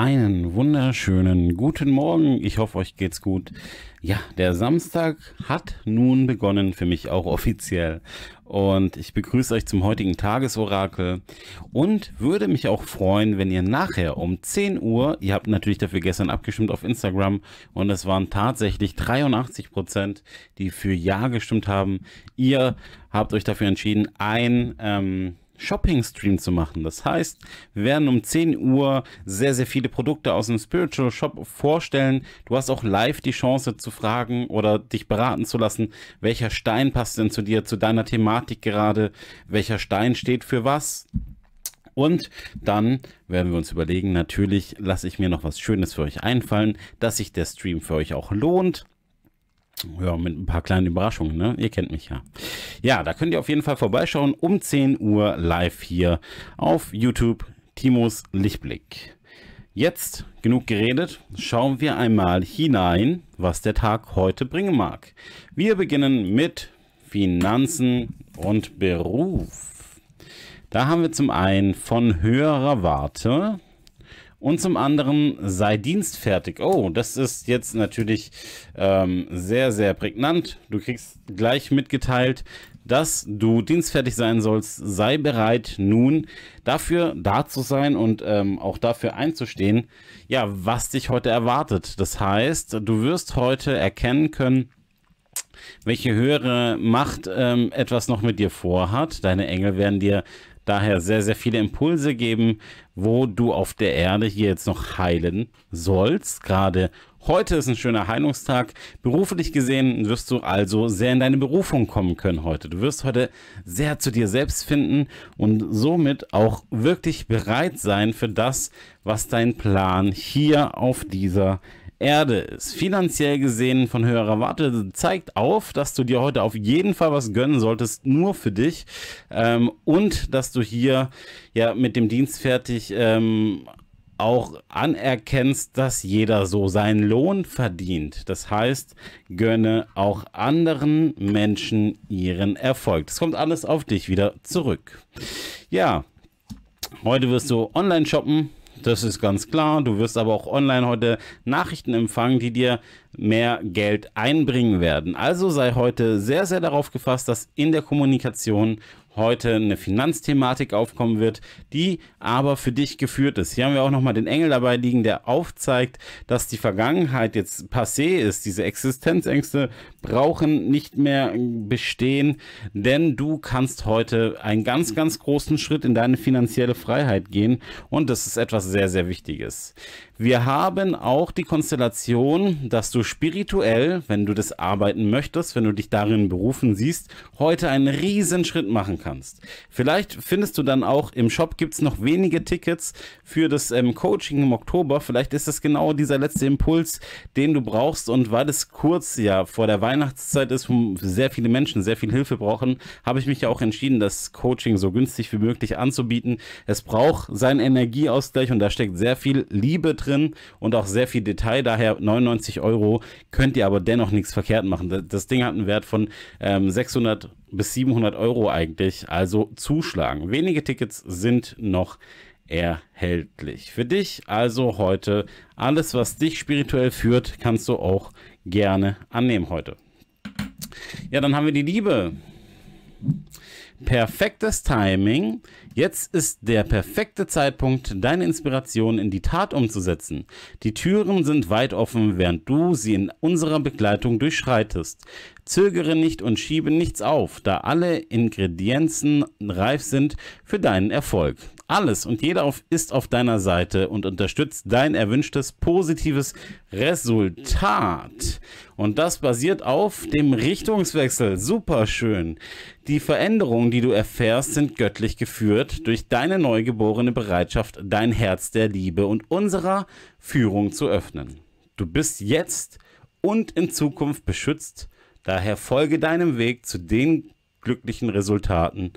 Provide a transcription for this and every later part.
Einen wunderschönen guten Morgen. Ich hoffe, euch geht's gut. Ja, der Samstag hat nun begonnen für mich auch offiziell. Und ich begrüße euch zum heutigen Tagesorakel und würde mich auch freuen, wenn ihr nachher um 10 Uhr, ihr habt natürlich dafür gestern abgestimmt auf Instagram und es waren tatsächlich 83 Prozent, die für Ja gestimmt haben. Ihr habt euch dafür entschieden, ein ähm, Shopping-Stream zu machen. Das heißt, wir werden um 10 Uhr sehr, sehr viele Produkte aus dem Spiritual Shop vorstellen. Du hast auch live die Chance zu fragen oder dich beraten zu lassen, welcher Stein passt denn zu dir, zu deiner Thematik gerade, welcher Stein steht für was. Und dann werden wir uns überlegen, natürlich lasse ich mir noch was Schönes für euch einfallen, dass sich der Stream für euch auch lohnt. Ja, mit ein paar kleinen Überraschungen, ne? Ihr kennt mich ja. Ja, da könnt ihr auf jeden Fall vorbeischauen. Um 10 Uhr live hier auf YouTube. Timos Lichtblick. Jetzt genug geredet, schauen wir einmal hinein, was der Tag heute bringen mag. Wir beginnen mit Finanzen und Beruf. Da haben wir zum einen von höherer Warte und zum anderen sei dienstfertig. Oh, das ist jetzt natürlich ähm, sehr, sehr prägnant. Du kriegst gleich mitgeteilt, dass du dienstfertig sein sollst. Sei bereit, nun dafür da zu sein und ähm, auch dafür einzustehen, ja, was dich heute erwartet. Das heißt, du wirst heute erkennen können, welche höhere Macht ähm, etwas noch mit dir vorhat. Deine Engel werden dir daher sehr, sehr viele Impulse geben, wo du auf der Erde hier jetzt noch heilen sollst. Gerade heute ist ein schöner Heilungstag. Beruflich gesehen wirst du also sehr in deine Berufung kommen können heute. Du wirst heute sehr zu dir selbst finden und somit auch wirklich bereit sein für das, was dein Plan hier auf dieser Erde Erde ist. Finanziell gesehen von höherer Warte zeigt auf, dass du dir heute auf jeden Fall was gönnen solltest, nur für dich. Ähm, und dass du hier ja mit dem Dienst fertig ähm, auch anerkennst, dass jeder so seinen Lohn verdient. Das heißt, gönne auch anderen Menschen ihren Erfolg. Das kommt alles auf dich wieder zurück. Ja, heute wirst du online shoppen das ist ganz klar. Du wirst aber auch online heute Nachrichten empfangen, die dir mehr Geld einbringen werden. Also sei heute sehr, sehr darauf gefasst, dass in der Kommunikation heute eine Finanzthematik aufkommen wird, die aber für dich geführt ist. Hier haben wir auch nochmal den Engel dabei liegen, der aufzeigt, dass die Vergangenheit jetzt passé ist. Diese Existenzängste brauchen nicht mehr bestehen, denn du kannst heute einen ganz, ganz großen Schritt in deine finanzielle Freiheit gehen und das ist etwas sehr, sehr Wichtiges. Wir haben auch die Konstellation, dass du spirituell, wenn du das arbeiten möchtest, wenn du dich darin berufen siehst, heute einen riesen Schritt machen kannst. Vielleicht findest du dann auch im Shop gibt es noch wenige Tickets für das ähm, Coaching im Oktober. Vielleicht ist das genau dieser letzte Impuls, den du brauchst. Und weil es kurz ja vor der Weihnachtszeit ist, wo sehr viele Menschen sehr viel Hilfe brauchen, habe ich mich ja auch entschieden, das Coaching so günstig wie möglich anzubieten. Es braucht seinen Energieausgleich und da steckt sehr viel Liebe drin drin und auch sehr viel Detail. Daher 99 Euro könnt ihr aber dennoch nichts verkehrt machen. Das Ding hat einen Wert von ähm, 600 bis 700 Euro eigentlich. Also zuschlagen. Wenige Tickets sind noch erhältlich. Für dich also heute alles, was dich spirituell führt, kannst du auch gerne annehmen heute. Ja, dann haben wir die Liebe. Perfektes Timing. Jetzt ist der perfekte Zeitpunkt, deine Inspiration in die Tat umzusetzen. Die Türen sind weit offen, während du sie in unserer Begleitung durchschreitest. Zögere nicht und schiebe nichts auf, da alle Ingredienzen reif sind für deinen Erfolg. Alles und jeder ist auf deiner Seite und unterstützt dein erwünschtes positives Resultat. Und das basiert auf dem Richtungswechsel. Superschön. Die Veränderungen, die du erfährst, sind göttlich geführt durch deine neugeborene Bereitschaft, dein Herz der Liebe und unserer Führung zu öffnen. Du bist jetzt und in Zukunft beschützt Daher folge deinem Weg zu den glücklichen Resultaten,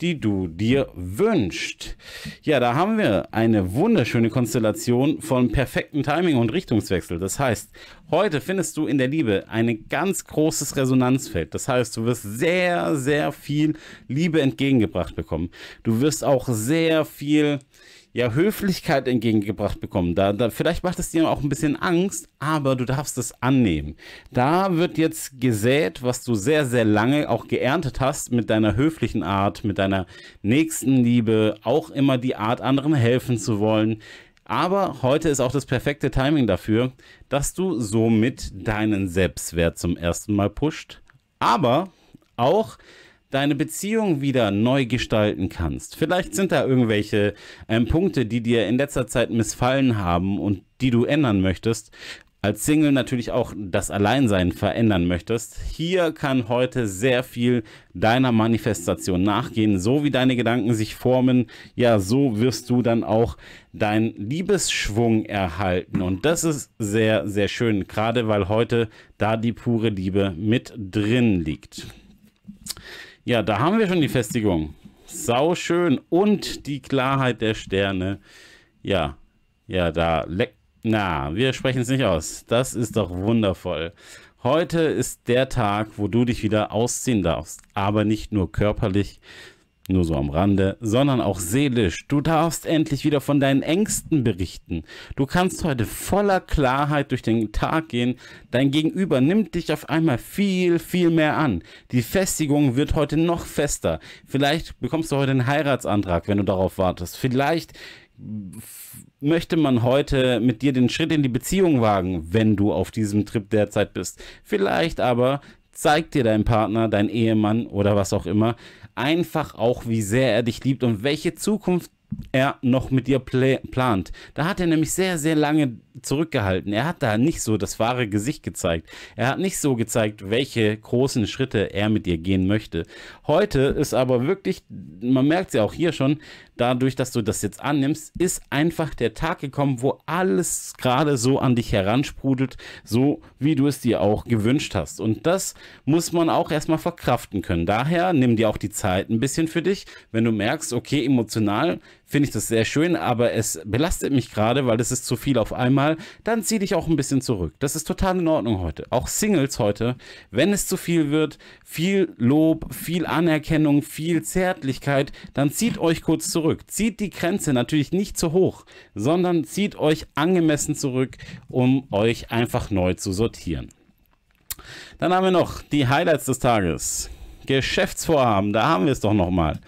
die du dir wünschst. Ja, da haben wir eine wunderschöne Konstellation von perfekten Timing und Richtungswechsel. Das heißt, heute findest du in der Liebe ein ganz großes Resonanzfeld. Das heißt, du wirst sehr, sehr viel Liebe entgegengebracht bekommen. Du wirst auch sehr viel, ja Höflichkeit entgegengebracht bekommen. Da, da, vielleicht macht es dir auch ein bisschen Angst, aber du darfst es annehmen. Da wird jetzt gesät, was du sehr, sehr lange auch geerntet hast mit deiner höflichen Art, mit deiner Nächstenliebe, auch immer die Art, anderen helfen zu wollen. Aber heute ist auch das perfekte Timing dafür, dass du somit deinen Selbstwert zum ersten Mal pusht. Aber auch deine Beziehung wieder neu gestalten kannst. Vielleicht sind da irgendwelche ähm, Punkte, die dir in letzter Zeit missfallen haben und die du ändern möchtest. Als Single natürlich auch das Alleinsein verändern möchtest. Hier kann heute sehr viel deiner Manifestation nachgehen. So wie deine Gedanken sich formen, ja, so wirst du dann auch deinen Liebesschwung erhalten. Und das ist sehr, sehr schön, gerade weil heute da die pure Liebe mit drin liegt. Ja, da haben wir schon die Festigung. Sau schön. Und die Klarheit der Sterne. Ja, ja, da leckt. Na, wir sprechen es nicht aus. Das ist doch wundervoll. Heute ist der Tag, wo du dich wieder ausziehen darfst. Aber nicht nur körperlich, nur so am Rande, sondern auch seelisch. Du darfst endlich wieder von deinen Ängsten berichten. Du kannst heute voller Klarheit durch den Tag gehen. Dein Gegenüber nimmt dich auf einmal viel, viel mehr an. Die Festigung wird heute noch fester. Vielleicht bekommst du heute einen Heiratsantrag, wenn du darauf wartest. Vielleicht möchte man heute mit dir den Schritt in die Beziehung wagen, wenn du auf diesem Trip derzeit bist. Vielleicht aber Zeig dir dein Partner, dein Ehemann oder was auch immer einfach auch, wie sehr er dich liebt und welche Zukunft er noch mit dir plant. Da hat er nämlich sehr, sehr lange zurückgehalten. Er hat da nicht so das wahre Gesicht gezeigt. Er hat nicht so gezeigt, welche großen Schritte er mit dir gehen möchte. Heute ist aber wirklich, man merkt es ja auch hier schon, dadurch, dass du das jetzt annimmst, ist einfach der Tag gekommen, wo alles gerade so an dich heransprudelt, so wie du es dir auch gewünscht hast. Und das muss man auch erstmal verkraften können. Daher nimm dir auch die Zeit ein bisschen für dich, wenn du merkst, okay, emotional finde ich das sehr schön, aber es belastet mich gerade, weil es ist zu viel auf einmal. Dann zieh dich auch ein bisschen zurück. Das ist total in Ordnung heute. Auch Singles heute, wenn es zu viel wird, viel Lob, viel Anerkennung, viel Zärtlichkeit, dann zieht euch kurz zurück. Zieht die Grenze natürlich nicht zu hoch, sondern zieht euch angemessen zurück, um euch einfach neu zu sortieren. Dann haben wir noch die Highlights des Tages. Geschäftsvorhaben, da haben wir es doch nochmal.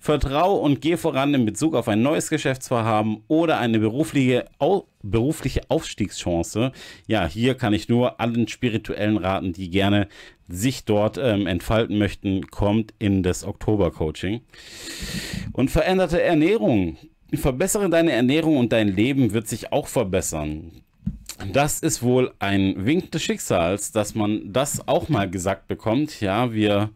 Vertrau und geh voran in Bezug auf ein neues Geschäftsvorhaben oder eine berufliche, au, berufliche Aufstiegschance. Ja, hier kann ich nur allen Spirituellen raten, die gerne sich dort ähm, entfalten möchten, kommt in das Oktober-Coaching. Und veränderte Ernährung. Verbessere deine Ernährung und dein Leben wird sich auch verbessern. Das ist wohl ein Wink des Schicksals, dass man das auch mal gesagt bekommt. Ja, wir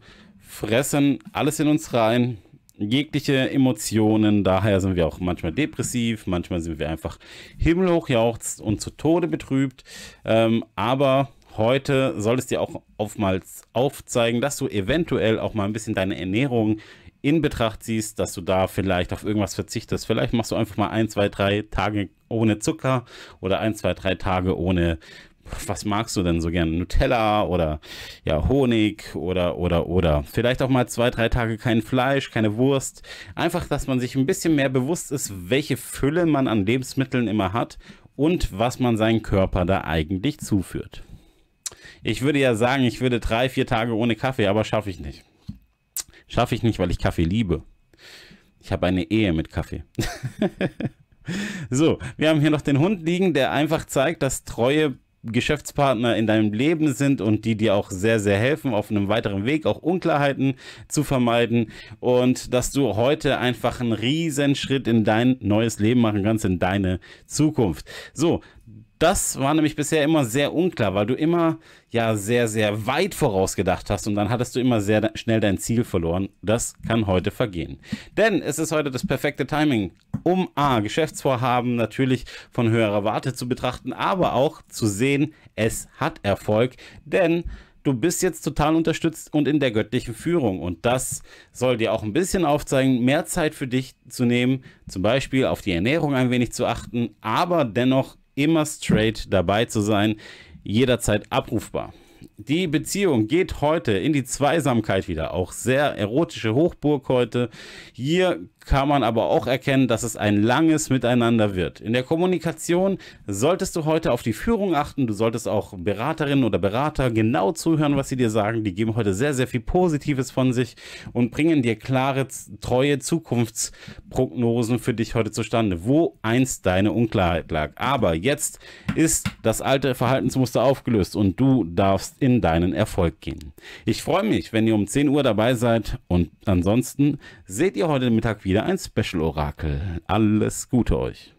fressen alles in uns rein, jegliche Emotionen. Daher sind wir auch manchmal depressiv, manchmal sind wir einfach himmelhochjauchzt und zu Tode betrübt. Ähm, aber heute soll es dir auch oftmals aufzeigen, dass du eventuell auch mal ein bisschen deine Ernährung in Betracht ziehst, dass du da vielleicht auf irgendwas verzichtest. Vielleicht machst du einfach mal ein, zwei, drei Tage ohne Zucker oder ein, zwei, drei Tage ohne was magst du denn so gerne? Nutella oder ja, Honig oder oder oder. Vielleicht auch mal zwei, drei Tage kein Fleisch, keine Wurst. Einfach, dass man sich ein bisschen mehr bewusst ist, welche Fülle man an Lebensmitteln immer hat und was man seinem Körper da eigentlich zuführt. Ich würde ja sagen, ich würde drei, vier Tage ohne Kaffee, aber schaffe ich nicht. Schaffe ich nicht, weil ich Kaffee liebe. Ich habe eine Ehe mit Kaffee. so, wir haben hier noch den Hund liegen, der einfach zeigt, dass treue Geschäftspartner in deinem Leben sind und die dir auch sehr, sehr helfen, auf einem weiteren Weg auch Unklarheiten zu vermeiden und dass du heute einfach einen riesen Schritt in dein neues Leben machen kannst, in deine Zukunft. So, das war nämlich bisher immer sehr unklar, weil du immer ja sehr, sehr weit vorausgedacht hast und dann hattest du immer sehr schnell dein Ziel verloren. Das kann heute vergehen. Denn es ist heute das perfekte Timing, um A, Geschäftsvorhaben natürlich von höherer Warte zu betrachten, aber auch zu sehen, es hat Erfolg, denn du bist jetzt total unterstützt und in der göttlichen Führung. Und das soll dir auch ein bisschen aufzeigen, mehr Zeit für dich zu nehmen, zum Beispiel auf die Ernährung ein wenig zu achten, aber dennoch immer straight dabei zu sein, jederzeit abrufbar. Die Beziehung geht heute in die Zweisamkeit wieder, auch sehr erotische Hochburg heute. Hier kann man aber auch erkennen, dass es ein langes Miteinander wird. In der Kommunikation solltest du heute auf die Führung achten. Du solltest auch Beraterinnen oder Berater genau zuhören, was sie dir sagen. Die geben heute sehr, sehr viel Positives von sich und bringen dir klare, treue Zukunftsprognosen für dich heute zustande, wo einst deine Unklarheit lag. Aber jetzt ist das alte Verhaltensmuster aufgelöst und du darfst in deinen Erfolg gehen. Ich freue mich, wenn ihr um 10 Uhr dabei seid und ansonsten seht ihr heute Mittag wieder wieder ein Special-Orakel. Alles Gute euch.